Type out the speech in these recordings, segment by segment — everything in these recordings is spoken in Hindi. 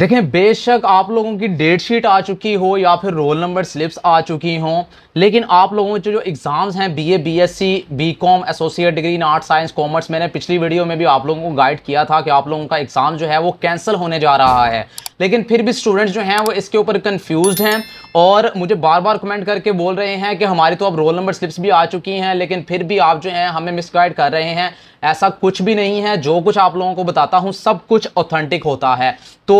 देखें बेशक आप लोगों की डेट शीट आ चुकी हो या फिर रोल नंबर स्लिप्स आ चुकी हों लेकिन आप लोगों के जो एग्ज़ाम्स हैं BA BSc BCom associate degree in art science commerce मैंने पिछली वीडियो में भी आप लोगों को गाइड किया था कि आप लोगों का एग्ज़ाम जो है वो कैंसिल होने जा रहा है लेकिन फिर भी स्टूडेंट्स जो हैं वो इसके ऊपर कन्फ्यूज़ हैं और मुझे बार बार कमेंट करके बोल रहे हैं कि हमारी तो अब रोल नंबर स्लिप्स भी आ चुकी हैं लेकिन फिर भी आप जो हैं हमें मिस गाइड कर रहे हैं ऐसा कुछ भी नहीं है जो कुछ आप लोगों को बताता हूँ सब कुछ ऑथेंटिक होता है तो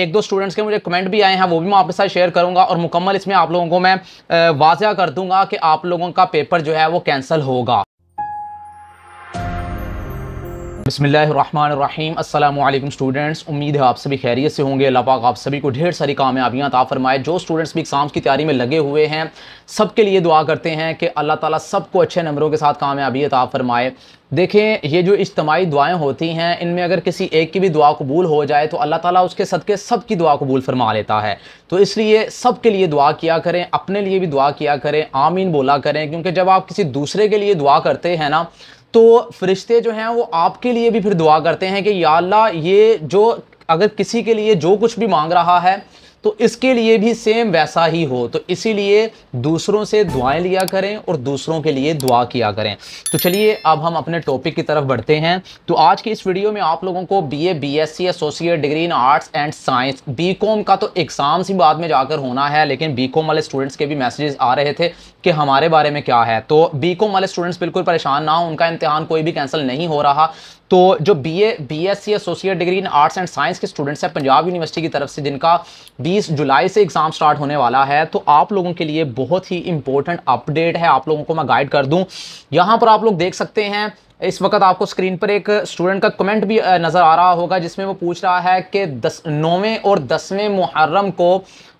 एक दो स्टूडेंट्स के मुझे कमेंट भी आए हैं वो भी मैं आपके साथ शेयर करूँगा और मुकम्मल इसमें आप लोगों को मैं वाजह कर दूँगा कि आप लोगों का पेपर जो है वो कैंसिल होगा बसमीम अल्लाम स्टूडेंट्स उम्मीद है आप सभी खैरियत से होंगे अल्लाह पाक आप सभी को ढेर सारी कामयाबियाँ ता फरमाए जो स्टूडेंट्स भी एग्ज़ाम्स की तैयारी में लगे हुए हैं सब के लिए दुआ करते हैं कि अल्लाह ताला सबको अच्छे नंबरों के साथ कामयाबी ता फरमाए देखें ये जो इज्तमाही दुआएँ होती हैं इनमें अगर किसी एक की भी दुआ कबूल हो जाए तो अल्लाह ताली उसके सदके सब की दुआ कबूल फरमा लेता है तो इसलिए सब के लिए दुआ किया करें अपने लिए भी दुआ किया करें आमीन बोला करें क्योंकि जब आप किसी दूसरे के लिए दुआ करते हैं ना तो फरिश्ते जो हैं वो आपके लिए भी फिर दुआ करते हैं कि या अल्लाह ये जो अगर किसी के लिए जो कुछ भी मांग रहा है तो इसके लिए भी सेम वैसा ही हो तो इसीलिए दूसरों से दुआएं लिया करें और दूसरों के लिए दुआ किया करें तो चलिए अब हम अपने टॉपिक की तरफ बढ़ते हैं तो आज की इस वीडियो में आप लोगों को B A B S C associate degree in arts and science B com का तो एग्ज़ाम ही बाद में जाकर होना है लेकिन बी कॉम वाले स्टूडेंट्स के भी मैसेजेस आ रहे थे कि हमारे बारे में क्या है तो बी कॉम वाले स्टूडेंट्स बिल्कुल परेशान ना हो उनका इम्तहान कोई भी कैंसिल नहीं हो रहा तो जो B A B S C associate degree in arts and science के स्टूडेंट्स हैं पंजाब यूनिवर्सिटी की तरफ से जिनका 20 जुलाई से एग्ज़ाम स्टार्ट होने वाला है तो आप लोगों के लिए बहुत ही इंपॉर्टेंट अपडेट है आप लोगों को मैं गाइड कर दूं यहाँ पर आप लोग देख सकते हैं इस वक्त आपको स्क्रीन पर एक स्टूडेंट का कमेंट भी नज़र आ रहा होगा जिसमें वो पूछ रहा है कि दस नौवें और दसवें मुहर्रम को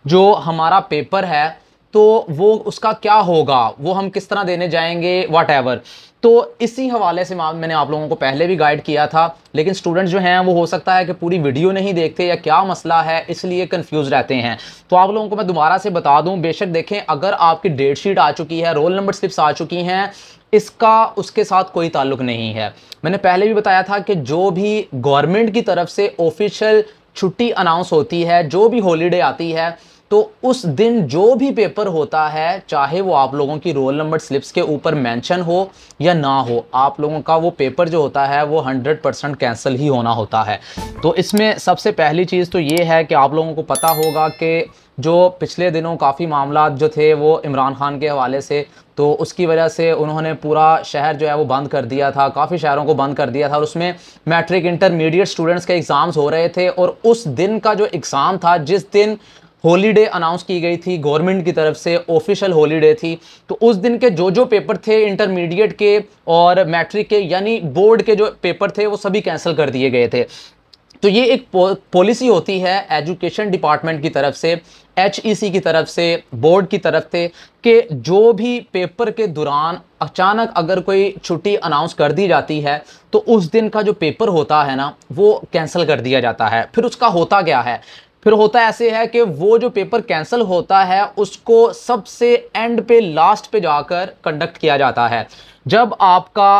जो हमारा पेपर है तो वो उसका क्या होगा वो हम किस तरह देने जाएंगे वाट एवर तो इसी हवाले से मैंने आप लोगों को पहले भी गाइड किया था लेकिन स्टूडेंट जो हैं वो हो सकता है कि पूरी वीडियो नहीं देखते या क्या मसला है इसलिए कंफ्यूज रहते हैं तो आप लोगों को मैं दोबारा से बता दूं बेशक देखें अगर आपकी डेट शीट आ चुकी है रोल नंबर स्लिप्स आ चुकी हैं इसका उसके साथ कोई ताल्लुक नहीं है मैंने पहले भी बताया था कि जो भी गवर्नमेंट की तरफ से ऑफिशियल छुट्टी अनाउंस होती है जो भी हॉलीडे आती है तो उस दिन जो भी पेपर होता है चाहे वो आप लोगों की रोल नंबर स्लिप्स के ऊपर मेंशन हो या ना हो आप लोगों का वो पेपर जो होता है वो 100 परसेंट कैंसिल ही होना होता है तो इसमें सबसे पहली चीज़ तो ये है कि आप लोगों को पता होगा कि जो पिछले दिनों काफ़ी मामला जो थे वो इमरान खान के हवाले से तो उसकी वजह से उन्होंने पूरा शहर जो है वो बंद कर दिया था काफ़ी शहरों को बंद कर दिया था और उसमें मैट्रिक इंटरमीडिएट स्टूडेंट्स के एग्ज़ाम्स हो रहे थे और उस दिन का जो एग्ज़ाम था जिस दिन हॉलीडे अनाउंस की गई थी गवर्नमेंट की तरफ से ऑफिशियल हॉलीडे थी तो उस दिन के जो जो पेपर थे इंटरमीडिएट के और मैट्रिक के यानी बोर्ड के जो पेपर थे वो सभी कैंसिल कर दिए गए थे तो ये एक पॉलिसी होती है एजुकेशन डिपार्टमेंट की तरफ से एच e की तरफ से बोर्ड की तरफ से कि जो भी पेपर के दौरान अचानक अगर कोई छुट्टी अनाउंस कर दी जाती है तो उस दिन का जो पेपर होता है ना वो कैंसिल कर दिया जाता है फिर उसका होता क्या है फिर होता ऐसे है कि वो जो पेपर कैंसिल होता है उसको सबसे एंड पे लास्ट पे जाकर कंडक्ट किया जाता है जब आपका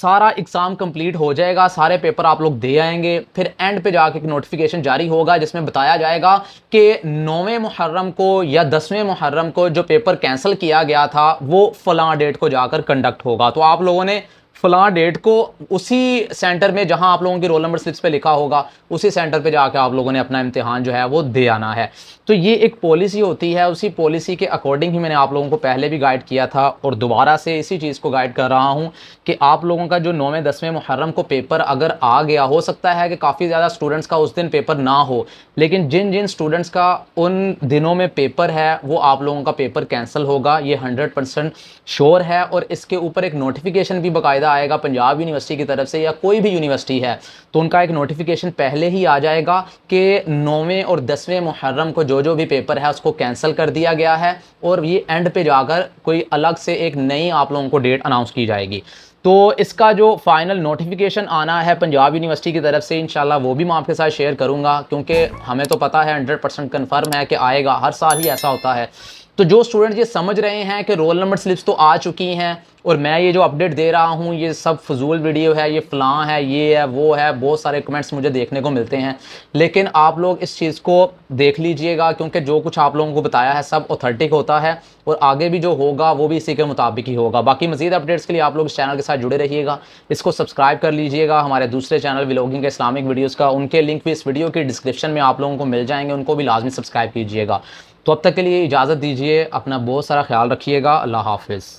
सारा एग्ज़ाम कंप्लीट हो जाएगा सारे पेपर आप लोग दे आएंगे फिर एंड पे जाके एक नोटिफिकेशन जारी होगा जिसमें बताया जाएगा कि नौवें मुहर्रम को या दसवें मुहर्रम को जो पेपर कैंसिल किया गया था वो फलां डेट को जाकर कंडक्ट होगा तो आप लोगों ने फ़लाँ डेट को उसी सेंटर में जहां आप लोगों की रोल नंबर स्लिप्स पे लिखा होगा उसी सेंटर पे जाके आप लोगों ने अपना इम्तिहान जो है वो दे आना है तो ये एक पॉलिसी होती है उसी पॉलिसी के अकॉर्डिंग ही मैंने आप लोगों को पहले भी गाइड किया था और दोबारा से इसी चीज़ को गाइड कर रहा हूँ कि आप लोगों का जो नौवें दसवें मुहर्रम को पेपर अगर आ गया हो सकता है कि काफ़ी ज़्यादा स्टूडेंट्स का उस दिन पेपर ना हो लेकिन जिन जिन स्टूडेंट्स का उन दिनों में पेपर है वो आप लोगों का पेपर कैंसिल होगा ये हंड्रेड श्योर है और इसके ऊपर एक नोटिफिकेशन भी बाकायदा फ़ायदा आएगा पंजाब यूनिवर्सिटी की तरफ से या कोई भी यूनिवर्सिटी है तो उनका एक नोटिफिकेशन पहले ही आ जाएगा कि नौवें और दसवें मुहर्रम को जो जो भी पेपर है उसको कैंसिल कर दिया गया है और ये एंड पे जाकर कोई अलग से एक नई आप लोगों को डेट अनाउंस की जाएगी तो इसका जो फाइनल नोटिफिकेशन आना है पंजाब यूनिवर्सिटी की तरफ से इन वो भी मैं आपके साथ शेयर करूंगा क्योंकि हमें तो पता है 100 परसेंट कन्फर्म है कि आएगा हर साल ही ऐसा होता है तो जो स्टूडेंट ये समझ रहे हैं कि रोल नंबर स्लिप्स तो आ चुकी हैं और मैं ये जो अपडेट दे रहा हूँ ये सब फजूल वीडियो है ये फ्लां है ये है वो है बहुत सारे कमेंट्स मुझे देखने को मिलते हैं लेकिन आप लोग इस चीज़ को देख लीजिएगा क्योंकि जो कुछ आप लोगों को बताया है सब ऑथेंटिक होता है और आगे भी जो होगा वो भी इसी के मुताबिक ही होगा बाकी मजीद अपडेट्स के लिए आप लोग इस चैनल के साथ जुड़े रहिएगा इसको सब्सक्राइब कर लीजिएगा हमारे दूसरे चैनल विलोगिंग के इस्लामिक वीडियोज़ का उनके लिंक भी इस वीडियो की डिस्क्रिप्शन में आप लोगों को मिल जाएंगे उनको भी लाजमी सब्सक्राइब कीजिएगा तो अब तक के लिए इजाज़त दीजिए अपना बहुत सारा ख्याल रखिएगा अल्लाह हाफिज़